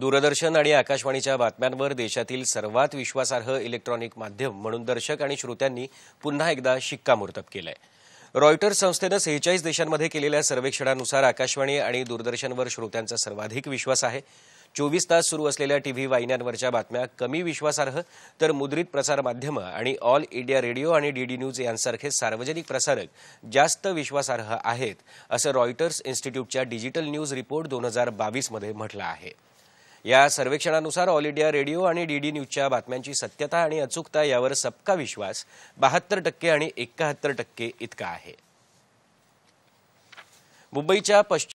दूरदर्शन आणि आकाशवाणीच्या बातम्यांवर देशातील सर्वात विश्वासार्ह इलेक्ट्रॉनिक माध्यम म्हणून दर्शक आणि श्रोत्यांनी पुन्हा एकदा शिक्कामोर्तब केलं रॉयटर्स संस्थेनं सेहेचाळीस देशांमध्ये केलेल्या सर्वेक्षणानुसार आकाशवाणी आणि दूरदर्शनवर श्रोत्यांचा सर्वाधिक विश्वास आहे चोवीस तास सुरू असलेल्या टीव्ही वाहिन्यांवरच्या बातम्या कमी विश्वासार्ह तर मुद्रित प्रसार माध्यमं आणि ऑल इंडिया रेडिओ आणि डीडी न्यूज यांसारखे सार्वजनिक प्रसारक जास्त विश्वासार्ह आहेत असं रॉयटर्स इन्स्टिट्यूटच्या डिजिटल न्यूज रिपोर्ट दोन हजार बावीसमध्ये म्हटलं आहे या सर्वेक्षणानुसार ऑल इंडिया रेडिओ आणि डी डी न्यूजच्या बातम्यांची सत्यता आणि अचूकता यावर सबका विश्वास बहात्तर टक्के आणि एकाहत्तर टक्के इतका आहे मुंबईच्या पश्चिम